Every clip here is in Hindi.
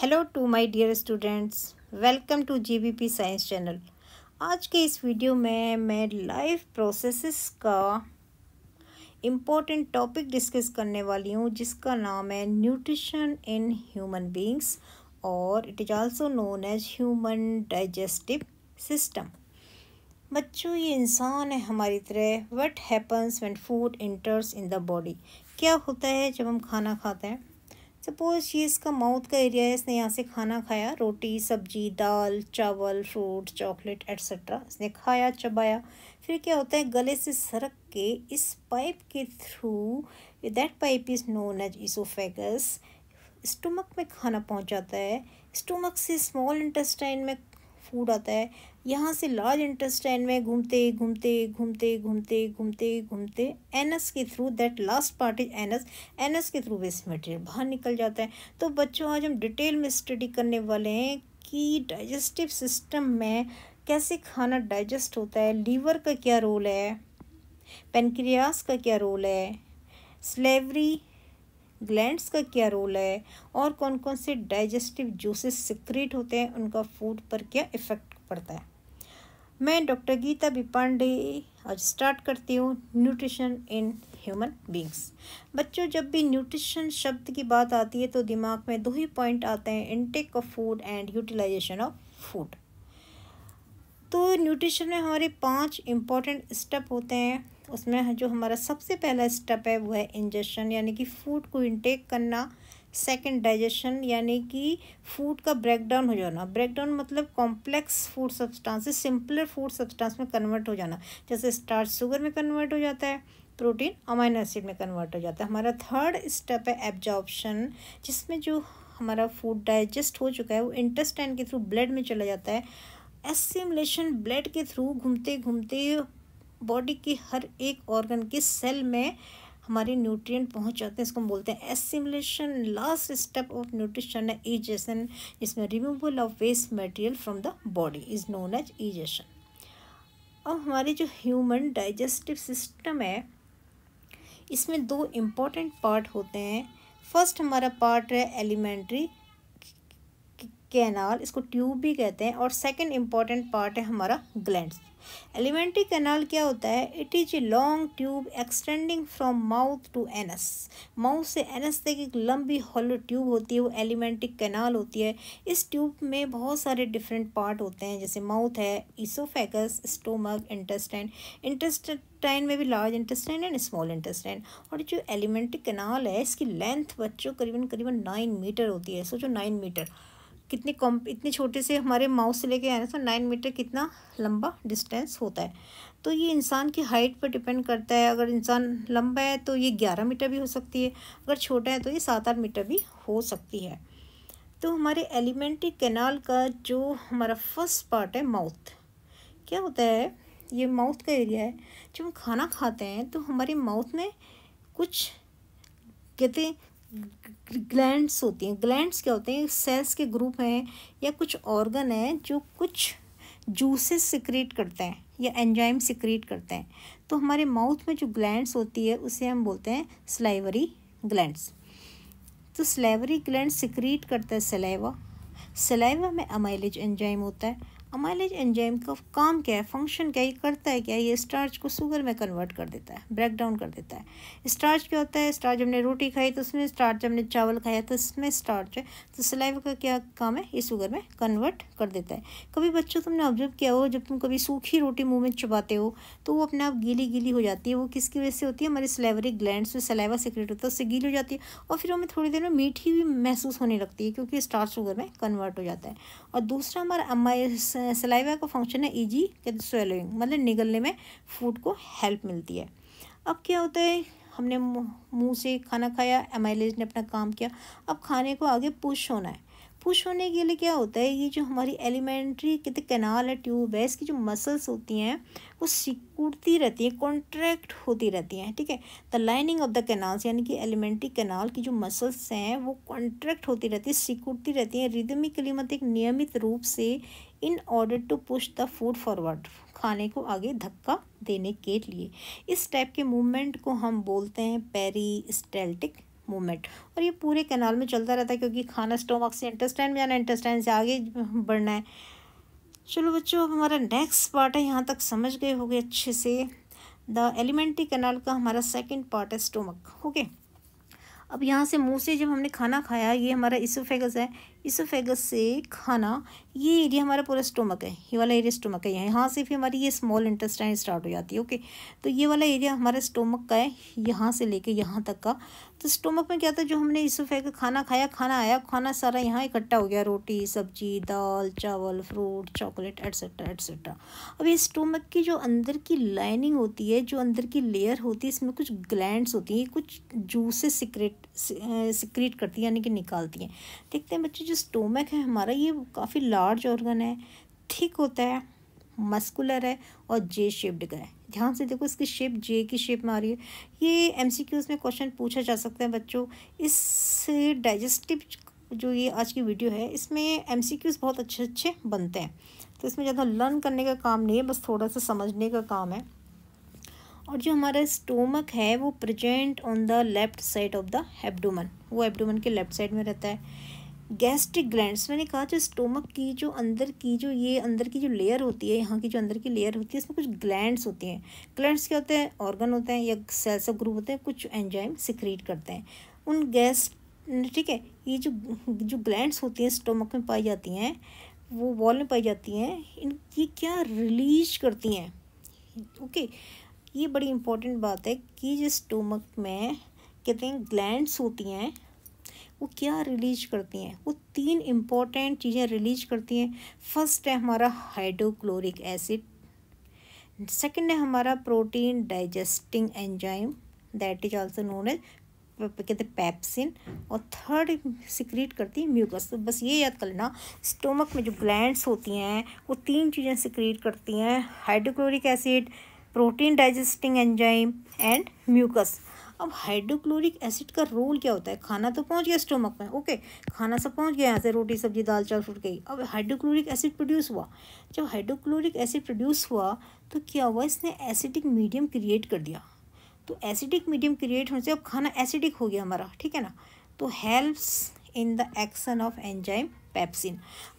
hello to my dear students welcome to GBP science channel आज के इस वीडियो में मैं लाइफ प्रोसेसेस का इम्पोर्टेंट टॉपिक डिस्कस करने वाली हूँ जिसका नाम है न्यूट्रिशन इन ह्यूमन बींग्स और it is also known as human digestive system बच्चों ये इंसान है हमारी तरह what happens when food enters in the body क्या होता है जब हम खाना खाते हैं सपोज़ ये इसका माउथ का एरिया है इसने यहाँ से खाना खाया रोटी सब्जी दाल चावल फ्रूट चॉकलेट एट्सट्रा इसने खाया चबाया फिर क्या होता है गले से सरक के इस पाइप के through that pipe is known as oesophagus stomach में खाना पहुँच जाता है स्टमक से स्मॉल इंटेस्टाइन में फूड आता है यहाँ से लार्ज इंटेस्टाइन में घूमते घूमते घूमते घूमते घूमते घूमते एनएस के through that last part is anus anus के थ्रू वेस्ट मटेरियल बाहर निकल जाता है तो बच्चों आज हम डिटेल में स्टडी करने वाले हैं कि डाइजेस्टिव सिस्टम में कैसे खाना डाइजेस्ट होता है लीवर का क्या रोल है पेनक्रियास का क्या रोल है स्लेवरी ग्लैंड्स का क्या रोल है और कौन कौन से डाइजेस्टिव जूसेस सिक्रेट होते हैं उनका फूड पर क्या इफ़ेक्ट पड़ता है मैं डॉक्टर गीता बी पांडे आज स्टार्ट करती हूँ न्यूट्रिशन इन ह्यूमन बींग्स बच्चों जब भी न्यूट्रिशन शब्द की बात आती है तो दिमाग में दो ही पॉइंट आते हैं intake of food and utilisation of food तो न्यूट्रिशन में हमारे पांच इम्पॉर्टेंट स्टेप होते हैं उसमें जो हमारा सबसे पहला स्टेप है वो है इंजेशन यानी कि फूड को इनटेक करना सेकंड डाइजेशन यानी कि फूड का ब्रेकडाउन हो जाना ब्रेकडाउन मतलब complex food substance simpler food substance में कन्वर्ट हो जाना जैसे स्टार्च शुगर में कन्वर्ट हो जाता है प्रोटीन अमाइनो एसिड में कन्वर्ट हो जाता है हमारा थर्ड स्टेप है एब्जॉर्प्शन जिसमें जो हमारा फूड डाइजेस्ट हो चुका है वो इंटेस्टाइन के थ्रू ब्लड में चला जाता है एसिमुलेशन ब्लड के थ्रू घूमते घूमते बॉडी के हर एक ऑर्गन की सेल में हमारे न्यूट्रिएंट पहुंच जाते हैं इसको हम बोलते हैं assimilation last step of nutrition है ईजेशन इसमें removal of waste material from the body is known as egestion अब हमारे जो ह्यूमन डाइजेस्टिव सिस्टम है इसमें दो इम्पॉर्टेंट पार्ट होते हैं फर्स्ट हमारा पार्ट है एलिमेंट्री कैनाल इसको ट्यूब भी कहते हैं और सेकेंड इम्पॉर्टेंट पार्ट है हमारा ग्लैंड एलिमेंट्री कैनाल क्या होता है it is a long tube extending from mouth to anus mouth से एनस तक एक लंबी हॉलो ट्यूब होती है वो एलिमेंट्री कैनाल होती है इस ट्यूब में बहुत सारे डिफरेंट पार्ट होते हैं जैसे माउथ है इसोफेगस स्टोमक इंटेस्टाइन इंटेस्टाइन में भी large intestine and small intestine और जो एलिमेंट्री कैनाल है इसकी लेंथ बच्चों करीबन करीबन नाइन मीटर होती है सोचो नाइन मीटर कितने कॉम इतने छोटे से हमारे माउथ से लेके आने से नाइन मीटर कितना लंबा डिस्टेंस होता है तो ये इंसान की हाइट पर डिपेंड करता है अगर इंसान लंबा है तो ये ग्यारह मीटर भी हो सकती है अगर छोटा है तो ये सात आठ मीटर भी हो सकती है तो हमारे एलिमेंट्री कैनाल का जो हमारा फर्स्ट पार्ट है माउथ क्या होता है ये माउथ का एरिया है जब हम खाना खाते हैं तो हमारे माउथ में कुछ कहते ग्लैंड्स होती हैं ग्लैंड्स क्या होते हैं सेल्स के ग्रुप हैं या कुछ ऑर्गन हैं जो कुछ जूसेस सिक्रिएट करते हैं या एंजाइम सिक्रिएट करते हैं तो हमारे माउथ में जो ग्लैंड्स होती है उसे हम बोलते हैं स्लाइवरी ग्लैंड्स तो स्लाइवरी ग्लैंड सिक्रिएट करता है सलाइवा सलाइवा में अमाइलेज एंजाइम होता है अमाइलेज एंजाइम का काम क्या है फंक्शन क्या ये करता है क्या ये स्टार्च को शुगर में कन्वर्ट कर देता है ब्रेक डाउन कर देता है स्टार्च क्या होता है स्टार्च हमने रोटी खाई तो उसमें स्टार्च हमने चावल खाया तो इसमें स्टार्च है तो सलाइव का क्या काम है ये शुगर में कन्वर्ट कर देता है कभी बच्चों तुमने ऑब्जर्व किया हो जब तुम कभी सूखी रोटी मुँह में चुबाते हो तो वो अपने आप गीली गीली हो जाती है वो किसकी वजह से होती है हमारे सलेवरी ग्लैंड में सलाइवा सिक्रेट होता है उससे गीली हो जाती है और फिर हमें थोड़ी देर में मीठी भी महसूस होने लगती है क्योंकि स्टार्च शुगर में कन्वर्ट हो जाता है और दूसरा हमारा अमाइस सलाइवा का फंक्शन है ईजी कहते स्वेलोइंग मतलब निगलने में फूड को हेल्प मिलती है अब क्या होता है हमने मुंह से खाना खाया एम ने अपना काम किया अब खाने को आगे पुश होना है पुश होने के लिए क्या होता है ये जो हमारी एलिमेंट्री कहते कैनाल है ट्यूब है इसकी जो मसल्स होती हैं वो सिकुड़ती रहती हैं कॉन्ट्रैक्ट होती रहती हैं ठीक है the lining of the canals यानी कि एलिमेंट्री कैनाल की जो मसल्स हैं वो कॉन्ट्रैक्ट होती रहती है सिकुड़ती रहती हैं रिदमिकली मत मतलब एक नियमित रूप से in order to push the food forward खाने को आगे धक्का देने के लिए इस टाइप के मूवमेंट को हम बोलते हैं पेरी स्टेल्टिक मूवमेंट और ये पूरे कैनाल में चलता रहता है क्योंकि खाना स्टोमक से इंटेस्टाइन में जाना इंटेस्टाइन से आगे बढ़ना है चलो बच्चों अब हमारा नेक्स्ट पार्ट है यहाँ तक समझ गए होगे अच्छे से द एलिमेंट्री कैनाल का हमारा सेकंड पार्ट है स्टोमक ओके अब यहाँ से मुंह से जब हमने खाना खाया ये हमारा इसोफेगस है इसोफेगस से खाना ये एरिया हमारा पूरा स्टोमक है ये वाला एरिया स्टोमक है यहाँ से फिर हमारी ये स्मॉल इंटेस्टाइन स्टार्ट हो जाती है ओके तो ये वाला एरिया हमारा स्टोमक का है यहाँ से लेके यहाँ तक का तो स्टोमक में क्या था जो हमने इसोफेग खाना खाया खाना आया खाना सारा यहाँ इकट्ठा हो गया रोटी सब्जी दाल चावल फ्रूट चॉकलेट एट्सट्रा एट्सेट्रा अब ये स्टोमक की जो अंदर की लाइनिंग होती है जो अंदर की लेयर होती है इसमें कुछ ग्लैंड होती हैं कुछ जूसेस सिक्रेट सिक्रेट करती है यानी कि निकालती हैं देखते हैं बच्चे जो स्टोमक है हमारा ये काफ़ी लार्ज ऑर्गन है थिक होता है मस्कुलर है और जे शेप्ड का है ध्यान से देखो इसकी शेप जे की शेप में आ रही है ये एम में क्वेश्चन पूछा जा सकता है बच्चों इस डाइजेस्टिव जो ये आज की वीडियो है इसमें एम बहुत अच्छे अच्छे बनते हैं तो इसमें ज़्यादा लर्न करने का काम नहीं है बस थोड़ा सा समझने का काम है और जो हमारा स्टोमक है वो present on the left side of the abdomen वो एब्डोमन के लेफ्ट साइड में रहता है गैस्ट्रिक ग्लैंड मैंने कहा जो स्टोमक की जो अंदर की जो ये अंदर की जो लेयर होती है यहाँ की जो अंदर की लेयर होती है इसमें कुछ ग्लैंड्स होती हैं ग्लैंड्स क्या होते हैं ऑर्गन होते हैं या सेल्स ऑफ ग्रुप होते हैं कुछ एंजाइम सिक्रीट करते हैं उन गैस ठीक है ये जो जो ग्लैंड्स होती हैं स्टोमक में पाई जाती हैं वो वॉल में पाई जाती हैं इन ये क्या रिलीज करती हैं ओके ये बड़ी इंपॉर्टेंट बात है कि जो स्टोमक में कहते हैं ग्लैंड्स होती हैं वो क्या रिलीज करती हैं वो तीन इम्पॉर्टेंट चीज़ें रिलीज करती हैं फर्स्ट है हमारा हाइड्रोक्लोरिक एसिड सेकंड है हमारा protein digesting enzyme that is also known as कहते हैं पैप्सिन और थर्ड सिक्रीट करती है म्यूकस तो बस ये याद कर लेना स्टोमक में जो ग्लैंड्स होती हैं वो तीन चीज़ें सिक्रीट करती हैं hydrochloric acid protein digesting enzyme and mucus अब हाइड्रोक्लोरिक एसिड का रोल क्या होता है खाना तो पहुँच गया स्टोमक में ओके खाना सब पहुँच गया यहाँ से रोटी सब्जी दाल चावल फूट गई अब हाइड्रोक्लोरिक एसिड प्रोड्यूस हुआ जब हाइड्रोक्लोरिक एसिड प्रोड्यूस हुआ तो क्या हुआ इसने एसिडिक मीडियम क्रिएट कर दिया तो एसिडिक मीडियम क्रिएट होने से अब खाना एसिडिक हो गया हमारा ठीक है ना तो helps in the action of enzyme pepsin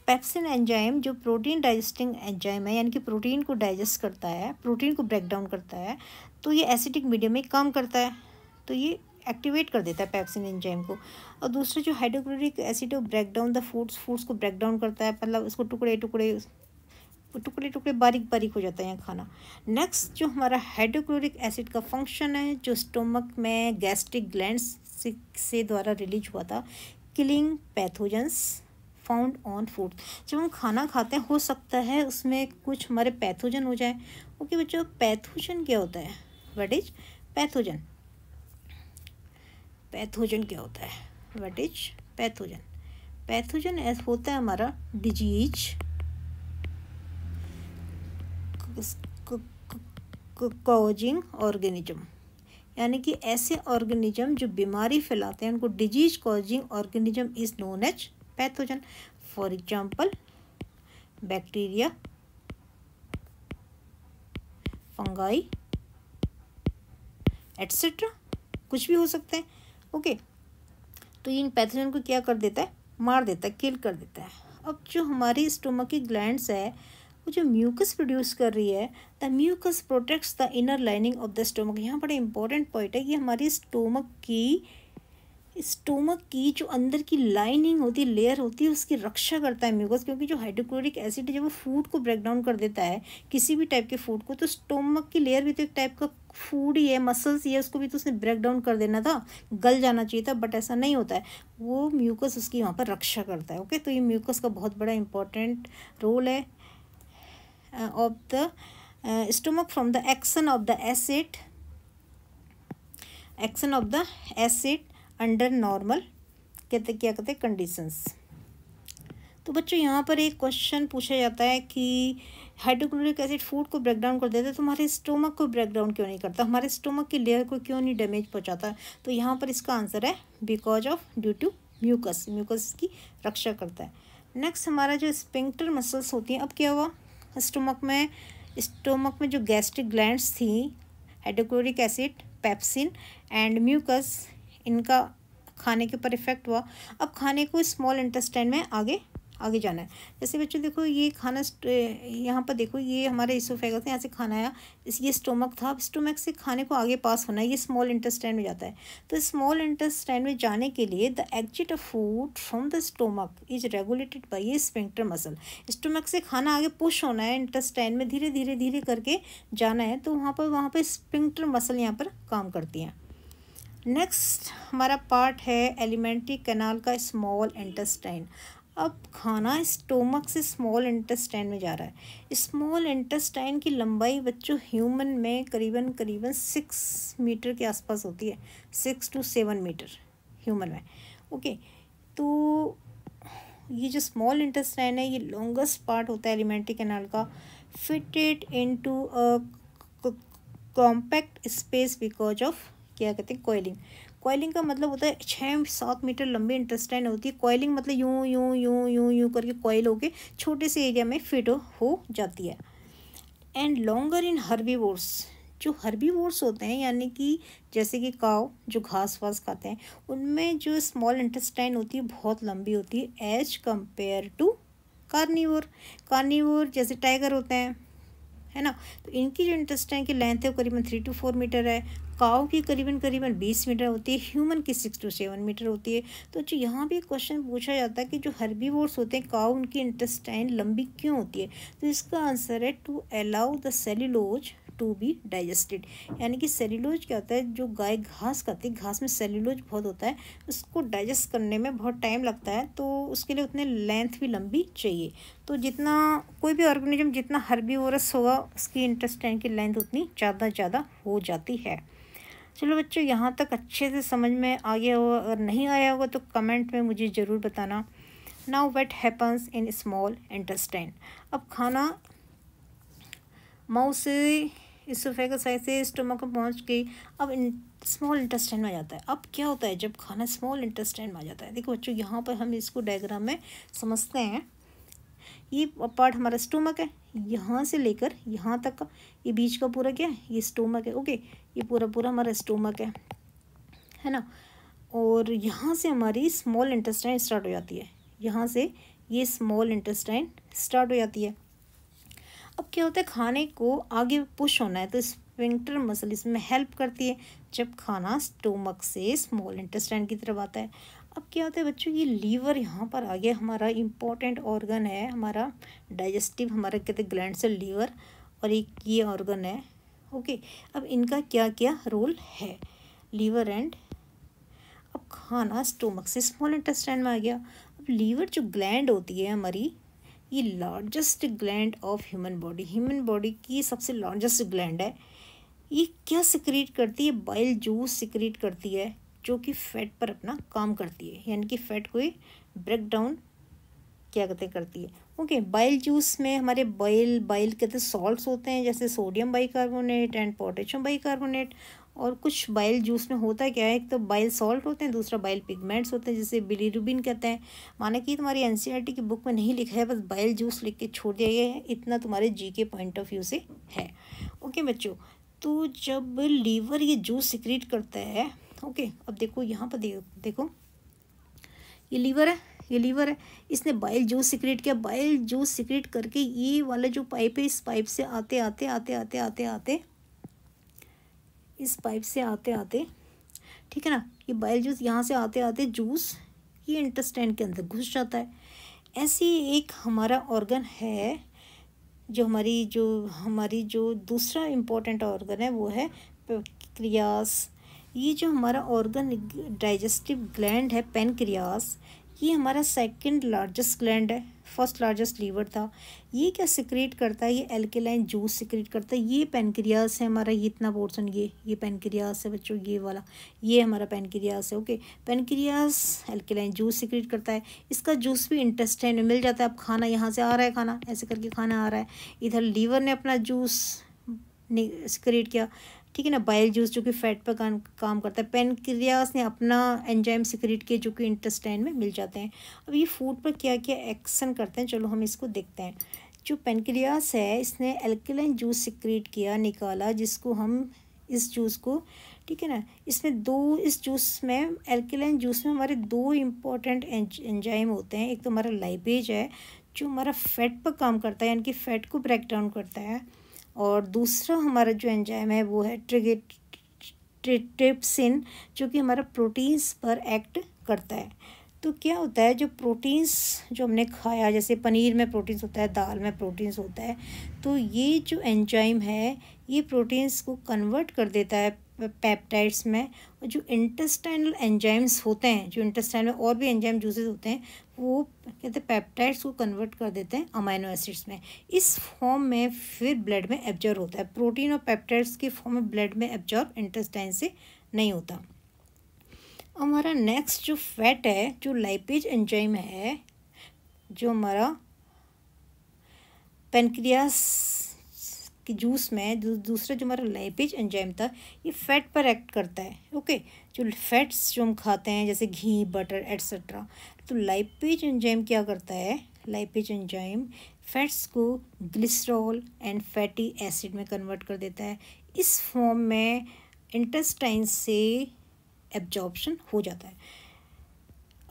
pepsin enzyme जो प्रोटीन डाइजेस्टिंग एंजाइम है यानी कि प्रोटीन को डाइजेस्ट करता है प्रोटीन को ब्रेक डाउन करता है तो ये एसिडिक मीडियम में काम करता है तो ये एक्टिवेट कर देता है पैप्सिन एंजाइम को और दूसरा जो हाइड्रोक्लोरिक एसिड वो break down the foods foods को ब्रेक डाउन करता है मतलब उसको टुकड़े टुकड़े टुकड़े टुकड़े बारीक बारीक हो जाता है यहाँ खाना नेक्स्ट जो हमारा हाइड्रोक्लोरिक एसिड का फंक्शन है जो स्टोमक में गैस्ट्रिक ग्लैंड से, से द्वारा रिलीज हुआ था killing pathogens found on food जब हम खाना खाते हैं हो सकता है उसमें कुछ हमारे पैथोजन हो जाए ओके बच्चों पैथोजन क्या होता है वट इज पैथोजन पैथोजन क्या होता है वट इज पैथोजन पैथोजन ऐसा होता है हमारा डिजीज कोजिंग ऑर्गेनिज्म यानी कि ऐसे ऑर्गेनिज्म जो बीमारी फैलाते हैं उनको disease causing organism is known as pathogen for example bacteria fungi etcetera कुछ भी हो सकते हैं ओके तो ये इन पैथोजन को क्या कर देता है मार देता है किल कर देता है अब जो हमारी स्टोमक की ग्लैंड्स है वो जो म्यूकस प्रोड्यूस कर रही है the mucus protects the inner lining of the stomach यहाँ बड़ा इंपॉर्टेंट पॉइंट है कि हमारी स्टोमक की स्टोमक की जो अंदर की लाइनिंग होती है लेयर होती है उसकी रक्षा करता है म्यूकस क्योंकि जो हाइड्रोक्लोरिक एसिड है जब वो फूड को ब्रेक डाउन कर देता है किसी भी टाइप के फूड को तो स्टोमक की लेयर भी तो एक टाइप का फूड ही है मसल्स ही है उसको भी तो उसने ब्रेक डाउन कर देना था गल जाना चाहिए था बट ऐसा नहीं होता है वो म्यूकस उसकी वहाँ पर रक्षा करता है ओके तो ये म्यूकस का बहुत बड़ा इंपॉर्टेंट रोल है of the stomach from the action of the acid action of the acid under normal कहते क्या कहते हैं कंडीशंस तो बच्चों यहाँ पर एक क्वेश्चन पूछा जाता है कि हाइड्रोक्लोरिक एसिड फूड को ब्रेक डाउन कर देता है तो हमारे स्टोमक को ब्रेक डाउन क्यों नहीं करता हमारे स्टोमक की लेयर को क्यों नहीं डैमेज पहुँचाता तो यहाँ पर इसका आंसर है because of due to mucus mucus की रक्षा करता है नेक्स्ट हमारा जो स्पिंक्टर मसल्स होती हैं अब क्या हुआ स्टोमक में स्टोमक में जो गैस्ट्रिक ग्लैंड थी hydrochloric acid pepsin and mucus इनका खाने के ऊपर इफेक्ट हुआ अब खाने को स्मॉल इंटेस्टाइन में आगे आगे जाना है जैसे बच्चों देखो ये खाना यहाँ पर देखो ये हमारे इसोफेगस से यहाँ से खाना आया इस ये स्टोमक था अब स्टोमक से खाने को आगे पास होना है ये स्मॉल इंटेस्टाइन में जाता है तो स्मॉल इंटेस्टाइन में जाने के लिए the exit of food from the stomach is regulated by ये स्पेंटर मसल स्टोमक से खाना आगे पुश होना है इंटेस्टाइन में धीरे धीरे धीरे करके जाना है तो वहाँ पर वहाँ पर स्पेंक्टर मसल यहाँ पर काम करती हैं नेक्स्ट हमारा पार्ट है एलिमेंट्री कैनाल का स्मॉल इंटेस्टाइन अब खाना स्टोमक से स्मॉल इंटेस्टाइन में जा रहा है स्मॉल इंटेस्टाइन की लंबाई बच्चों ह्यूमन में करीबन करीबन सिक्स मीटर के आसपास होती है six to seven metre human में ओके तो ये जो स्मॉल इंटेस्टाइन है ये लॉन्गेस्ट पार्ट होता है एलिमेंट्री कैनाल का fitted in a compact space because of क्या कहते हैं कोयलिंग कोयलिंग का मतलब होता है छः सात मीटर लंबी इंटरस्टाइन होती है कोयलिंग मतलब यूं यूं यूं यूं यूं करके कोयल होके छोटे से एरिया में फिट हो जाती है एंड लॉन्गर इन हर्बीवोर्स जो हर्बीवोर्स होते हैं यानी कि जैसे कि काव जो घास वास खाते हैं उनमें जो स्मॉल इंटेस्टाइन होती है बहुत लंबी होती है as compare to carnivore carnivore जैसे टाइगर होते हैं है ना तो इनकी जो इंटेस्टाइन की लेंथ है वो करीबन थ्री टू फोर मीटर है काव की करीबन करीबन बीस मीटर होती है ह्यूमन की सिक्स टू सेवन मीटर होती है तो जो यहाँ भी क्वेश्चन पूछा जाता है कि जो हर्बीवोर्स होते हैं काव उनकी इंटेस्टाइन लंबी क्यों होती है तो इसका आंसर है to allow the cellulose to be digested यानी कि सेल्यूलोज क्या होता है जो गाय घास खाती है घास में सेल्यूलोज बहुत होता है उसको डाइजेस्ट करने में बहुत टाइम लगता है तो उसके लिए उतने लेंथ भी लंबी चाहिए तो जितना कोई भी ऑर्गेनिज्म जितना हर्बीवोरस होगा उसकी इंटेस्टाइन की लेंथ उतनी ज़्यादा ज़्यादा हो जाती है चलो बच्चों यहाँ तक अच्छे से समझ में आ गया होगा अगर नहीं आया होगा तो कमेंट में मुझे ज़रूर बताना now what happens in small intestine अब खाना माउथ से इसोफेगस ऐसे स्टोमक में पहुँच गई अब इन स्मॉल इंटस्टाइन में आ जाता है अब क्या होता है जब खाना स्मॉल इंटस्टाइन में आ जाता है देखो बच्चों यहाँ पर हम इसको डायग्राम में समझते हैं ये पार्ट हमारा स्टोमक है यहाँ से लेकर यहाँ तक ये बीच का पूरा क्या है ये स्टोमक है ओके ये पूरा पूरा हमारा स्टोमक है है ना और यहाँ से हमारी स्मॉल इंटेस्टाइन स्टार्ट हो जाती है यहाँ से ये स्मॉल इंटेस्टाइन स्टार्ट हो जाती है अब क्या होता है खाने को आगे पुश होना है तो स्पिंक्टर मसल इसमें हेल्प करती है जब खाना स्टोमक से स्मॉल इंटेस्टाइन की तरफ आता है अब क्या होता है बच्चों ये लीवर यहाँ पर आ गया हमारा इम्पोर्टेंट ऑर्गन है हमारा डाइजेस्टिव हमारा कहते हैं ग्लैंड से लीवर और एक ये ऑर्गन है ओके अब इनका क्या क्या रोल है लीवर एंड अब खाना स्टोमक से स्मॉल इंटेस्टाइन में आ गया अब लीवर जो ग्लैंड होती है हमारी ये largest gland of human body human body की सबसे लार्जेस्ट ग्लैंड है ये क्या सिक्रीट करती है बाइल जूस सिक्रीट करती है जो कि फैट पर अपना काम करती है यानी कि फैट को ब्रेक डाउन क्या कहते करती है ओके बाइल जूस में हमारे बाइल बाइल कहते हैं सॉल्ट्स होते हैं जैसे sodium bicarbonate and potassium bicarbonate और कुछ बाइल जूस में होता क्या है एक तो बाइल सॉल्ट होते हैं दूसरा बाइल पिगमेंट्स होते हैं जिसे बिलीरुबिन कहते हैं माना कि तुम्हारी एन e की बुक में नहीं लिखा है बस बाइल जूस लिख के छोड़ दिया गया है इतना तुम्हारे जी के पॉइंट ऑफ व्यू से है ओके बच्चों तो जब लीवर ये जूस सिक्रीट करता है ओके अब देखो यहाँ पर दे, देखो ये लीवर है ये लीवर है इसने बाइल जूस सिक्रेट किया बाइल जूस सिक्रेट करके ये वाला जो पाइप है इस पाइप से आते आते आते आते आते आते इस पाइप से आते आते ठीक है ना ये बाइल जूस यहाँ से आते आते जूस ये इंटस्टैंड के अंदर घुस जाता है ऐसी एक हमारा ऑर्गन है जो हमारी जो हमारी जो दूसरा इम्पोर्टेंट ऑर्गन है वो है क्रियास ये जो हमारा ऑर्गन डाइजेस्टिव ग्लैंड है पेनक्रियास ये हमारा सेकंड लार्जेस्ट ग्लैंड है फर्स्ट लार्जेस्ट लीवर था ये क्या सिक्रेट करता है ये एल्केलाइन जूस सिक्रेट करता है ये पेनक्रियास है हमारा ये इतना पोर्सन ये ये पेनक्रियास है बच्चों ये वाला ये हमारा पेनक्रियास है okay pancreas alkaline juice secrete करता है इसका जूस भी इंटेस्टाइन में मिल जाता है अब खाना यहाँ से आ रहा है खाना ऐसे करके खाना आ रहा है इधर लीवर ने अपना जूस सिक्रेट किया ठीक है ना बाइल जूस जो कि फैट पर काम काम करता है पेन क्रियास ने अपना एंजाइम सिक्रेट किए जो कि इंटेस्टाइन में मिल जाते हैं अब ये फूड पर क्या क्या एक्शन करते हैं चलो हम इसको देखते हैं जो पेनक्रियास है इसने एल्कलाइन जूस सिक्रेट किया निकाला जिसको हम इस जूस को ठीक है ना इसमें दो इस जूस में एल्कलाइन जूस में हमारे दो इम्पॉर्टेंट एंजाइम होते हैं एक तो हमारा लाइपेज है जो हमारा फैट पर काम करता है यानी कि फ़ैट को ब्रेक डाउन करता है और दूसरा हमारा जो एंजाइम है वो है ट्रिगेट जो कि हमारा प्रोटीन्स पर एक्ट करता है तो क्या होता है जो प्रोटीन्स जो हमने खाया जैसे पनीर में प्रोटीन्स होता है दाल में प्रोटीन्स होता है तो ये जो एंजाइम है ये प्रोटीन्स को कन्वर्ट कर देता है पेप्टाइड्स में और जो इंटेस्टाइनल एंजाइम्स होते हैं जो इंटेस्टाइन में और भी एंजाइम जूसेज होते हैं वो कहते हैं पैप्टाइड्स को कन्वर्ट कर देते हैं अमाइनो एसिड्स में इस फॉर्म में फिर ब्लड में एब्जॉर्व होता है प्रोटीन और पैप्टाइड्स के फॉर्म में ब्लड में एब्जॉर्व इंटेस्टाइन से नहीं होता हमारा नेक्स्ट जो फैट है जो लाइपेज एंजाइम है जो हमारा पेनक्रियास कि जूस में दू, दूसरा जो हमारा लेपिज एंजाइम था ये फैट पर एक्ट करता है ओके जो फैट्स जो हम खाते हैं जैसे घी बटर एट्सट्रा तो लाइपेज एंजाइम क्या करता है लाइपेज एंजाइम फैट्स को ग्लिसरॉल एंड फैटी एसिड में कन्वर्ट कर देता है इस फॉर्म में इंटेस्टाइन से एब्जॉर्प्शन हो जाता है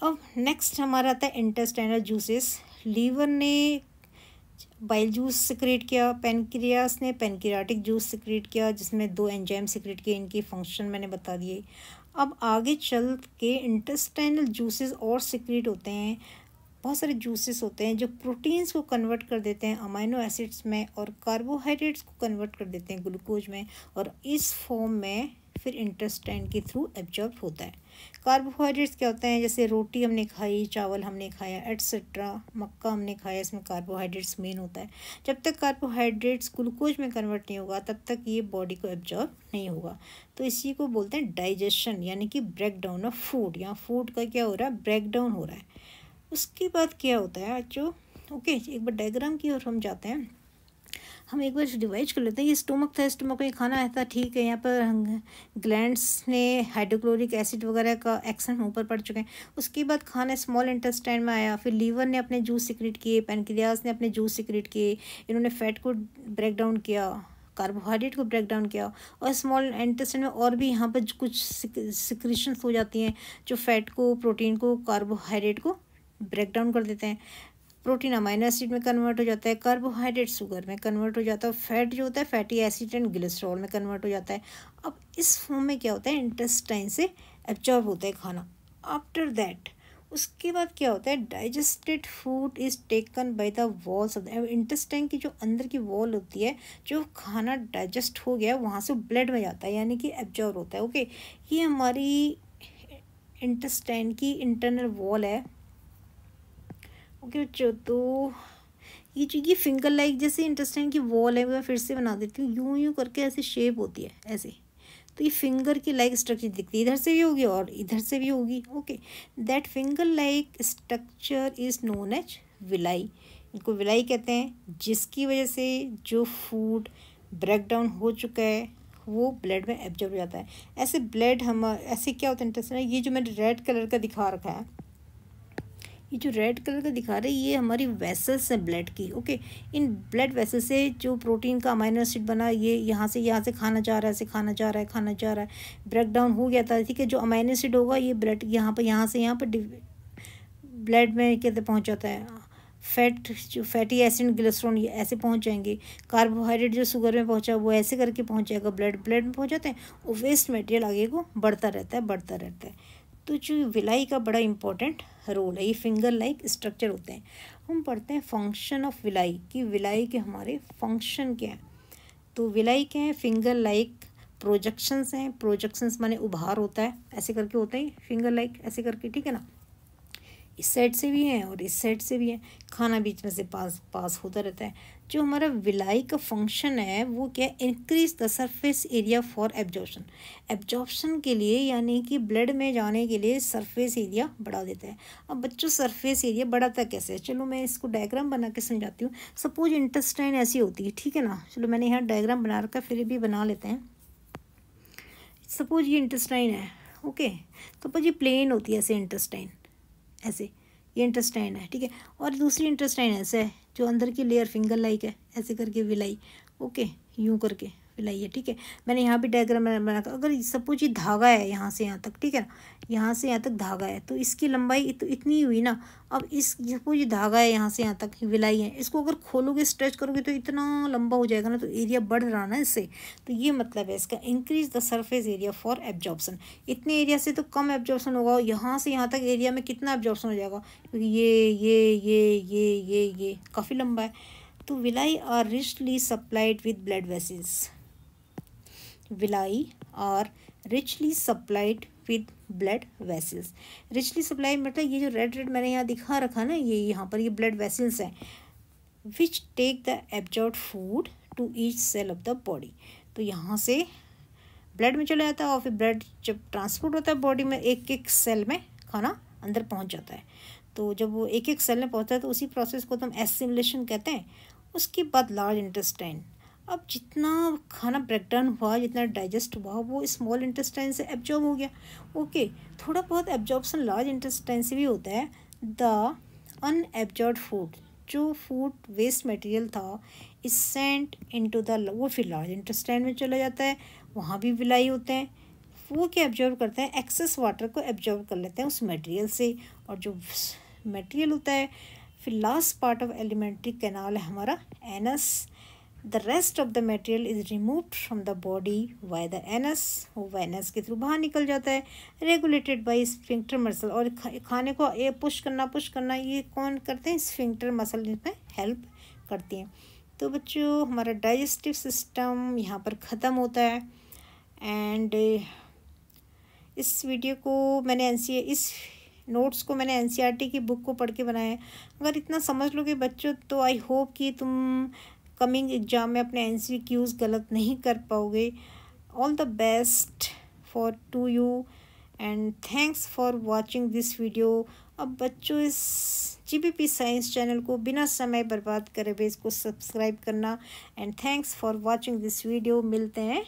अब नेक्स्ट हमारा आता है इंटेस्टाइनल जूसेस लीवर ने बाइल जूस सिक्रेट किया पेनक्रियास ने पेनक्रियाटिक जूस सिक्रेट किया जिसमें दो एंजाइम सिक्रेट किए इनकी फंक्शन मैंने बता दिए अब आगे चल के इंटेस्टाइनल जूसेस और सिक्रेट होते हैं बहुत सारे जूसेस होते हैं जो प्रोटीन्स को कन्वर्ट कर देते हैं अमाइनो एसिड्स में और कार्बोहाइड्रेट्स को कन्वर्ट कर देते हैं ग्लूकोज में और इस फॉर्म में फिर इंटस्टाइन के थ्रू एब्जॉर्ब होता है कार्बोहाइड्रेट्स क्या होते हैं जैसे रोटी हमने खाई चावल हमने खाया एट्सट्रा मक्का हमने खाया इसमें कार्बोहाइड्रेट्स मेन होता है जब तक कार्बोहाइड्रेट्स ग्लूकोज में कन्वर्ट नहीं होगा तब तक ये बॉडी को एब्जॉर्ब नहीं होगा तो इसी को बोलते हैं डाइजेशन यानी कि ब्रेकडाउन ऑफ फूड यहाँ फूड का क्या हो रहा है ब्रेकडाउन हो रहा है उसके बाद क्या होता है जो ओके एक बार डायग्राम की ओर हम जाते हैं हम एक बार डिवाइड कर लेते हैं ये स्टोमक था स्टोमक में खाना आया था ठीक है यहाँ पर ग्लैंड्स ने हाइड्रोक्लोरिक एसिड वगैरह का एक्शन ऊपर पड़ चुके हैं उसके बाद खाना स्मॉल इंटेस्टाइन में आया फिर लीवर ने अपने जूस सिक्रेट किए पेनक्रियाज ने अपने जूस सिक्रेट किए इन्होंने फैट को ब्रेक डाउन किया कार्बोहाइड्रेट को ब्रेक डाउन किया और स्मॉल इंटेस्टाइन में और भी यहाँ पर कुछ सिक्रेशन हो जाती हैं जो फैट को प्रोटीन को कार्बोहाइड्रेट को ब्रेक डाउन कर देते हैं प्रोटीन अमाइनो एसिड में कन्वर्ट हो जाता है कार्बोहाइड्रेट शुगर में कन्वर्ट हो जाता है फैट जो होता है फैटी एसिड एंड ग्लिसरॉल में कन्वर्ट हो जाता है अब इस फॉर्म में क्या होता है इंटेस्टाइन से एब्जॉर्ब होता है खाना आफ्टर दैट उसके बाद क्या होता है digested food is taken by the walls of the intestine की जो अंदर की वॉल होती है जो खाना डाइजेस्ट हो गया वहाँ से ब्लड में जाता है यानी कि एब्जॉर्ब होता है ओके ये हमारी इंटेस्टाइन की इंटरनल वॉल है ओके बच्चों तो ये चूँकि फिंगर लाइक जैसे इंटेस्टाइन की वॉल है मैं फिर से बना देती हूँ यूँ यूँ करके ऐसे शेप होती है ऐसे तो ये फिंगर की लाइक स्ट्रक्चर दिखती है इधर से भी होगी और इधर से भी होगी okay that finger like structure is known as villi इनको विलाई कहते हैं जिसकी वजह से जो फूड ब्रेक डाउन हो चुका है वो ब्लड में एब्जॉर्ब हो जाता है ऐसे ब्लड हम ऐसे क्या होता है इंटरेस्ट ये जो मैंने रेड कलर का दिखा रखा है ये जो रेड कलर का दिखा रहे हैं ये हमारी वेसल्स हैं ब्लड की ओके इन ब्लड वेसल से जो प्रोटीन का अमाइनो एसिड बना ये यहाँ से यहाँ से खाना जा रहा है ऐसे खाना जा रहा है खाना जा रहा है ब्रेक डाउन हो गया था ठीक है जो अमाइनो एसिड होगा ये ब्लड यहाँ पर यहाँ से यहाँ पर ब्लड में कहते पहुँच जाता है फैट जो फैटी एसिड ग्लिसरॉन ये ऐसे पहुँच जाएंगे कार्बोहाइड्रेट जो शुगर में पहुँचा वो ऐसे करके पहुँच जाएगा ब्लड ब्लड में पहुँच जाते हैं और वेस्ट मटेरियल आगे को बढ़ता रहता है बढ़ता रहता है तो जो विलाई का बड़ा इंपॉर्टेंट रोल है ये फिंगर लाइक स्ट्रक्चर होते हैं हम पढ़ते हैं फंक्शन ऑफ विलाई कि विलाई के हमारे फंक्शन क्या हैं तो विलाई क्या है फिंगर लाइक प्रोजेक्शंस हैं प्रोजेक्शंस माने उभार होता है ऐसे करके होता है फिंगर लाइक ऐसे करके ठीक है ना इस साइड से भी हैं और इस साइड से भी हैं खाना बीच में से पास पास होता रहता है जो हमारा विलाई का फंक्शन है वो क्या है increase the surface area for absorption absorption के लिए यानी कि ब्लड में जाने के लिए सरफेस एरिया बढ़ा देता है अब बच्चों सरफेस एरिया बढ़ाता कैसे है चलो मैं इसको डायग्राम बना के समझाती हूँ सपोज इंटस्टाइन ऐसी होती है ठीक है ना चलो मैंने यहाँ डायग्राम बना रखा फिर भी बना लेते हैं सपोज ये इंटस्टाइन है ओके तो पर प्लेन होती है ऐसे इंटस्टाइन ऐसे ये इंटेस्टाइन है ठीक है और दूसरी इंटेस्टाइन ऐसे है जो अंदर की लेयर फिंगर लाइक है ऐसे करके विलाई ओके यूँ करके है ठीक है मैंने यहाँ भी डायग्राम बना था अगर सपोज ये धागा है यहाँ से यहाँ तक ठीक है ना यहाँ से यहाँ तक धागा है तो इसकी लंबाई तो इतनी हुई ना अब इस जिसको ये धागा है यहाँ से यहाँ तक विलाई है इसको अगर खोलोगे स्ट्रेच करोगे तो इतना लंबा हो जाएगा ना तो एरिया बढ़ रहा ना इससे तो ये मतलब है इसका increase the surface area for absorption इतने एरिया से तो कम एब्जॉर्बसन होगा यहाँ से यहाँ तक एरिया में कितना एब्जॉर्प्शन हो जाएगा क्योंकि ये ये ये ये ये ये काफ़ी लंबा है तो villi are richly supplied with blood vessels villi are richly supplied with blood vessels richly supply मतलब ये जो रेड रेड मैंने यहाँ दिखा रखा ना ये यहाँ पर ये ब्लड वेसल्स हैं which take the absorb food to each cell of the body तो यहाँ से ब्लड में चला जाता है और फिर ब्लड जब ट्रांसपोर्ट होता है बॉडी में एक एक सेल में खाना अंदर पहुँच जाता है तो जब वो एक एक सेल में पहुँचता है तो उसी प्रोसेस को तो हम एसिमुलेशन कहते हैं उसके बाद लार्ज इंटेस्टाइन अब जितना खाना ब्रेकडाउन हुआ जितना डाइजेस्ट हुआ वो स्मॉल इंटेस्टाइन से एब्जॉर्ब हो गया ओके थोड़ा बहुत एब्जॉर्बसन लार्ज इंटेस्टाइन से भी होता है द अनएब्जॉर्ब फूड जो फूड वेस्ट मटेरियल था इस सेंट इनटू द वो फिर लार्ज इंटेस्टाइन में चला जाता है वहाँ भी विलाई होते हैं वो क्या एब्जॉर्ब करते हैं एक्सेस वाटर को एब्जॉर्ब कर लेते हैं उस मटेरियल से और जो मटेरियल होता है फिर last part of alimentary canal है हमारा anus the rest of the material is removed from the body by the anus वो वेनस के थ्रू बाहर निकल जाता है regulated by sphincter muscle और खाने को ये पुश करना पुश करना ये कौन करते हैं sphincter muscle इसमें हेल्प करती हैं तो बच्चों हमारा digestive सिस्टम यहाँ पर ख़त्म होता है एंड इस वीडियो को मैंने एन e, इस नोट्स को मैंने एन e की बुक को पढ़ के बनाया अगर इतना समझ लो कि बच्चों तो आई होप कि तुम कमिंग एग्ज़ाम में अपने एन गलत नहीं कर पाओगे all the best for to you and thanks for watching this video अब बच्चों इस G B P science channel को बिना समय बर्बाद करे हुए इसको सब्सक्राइब करना and thanks for watching this video मिलते हैं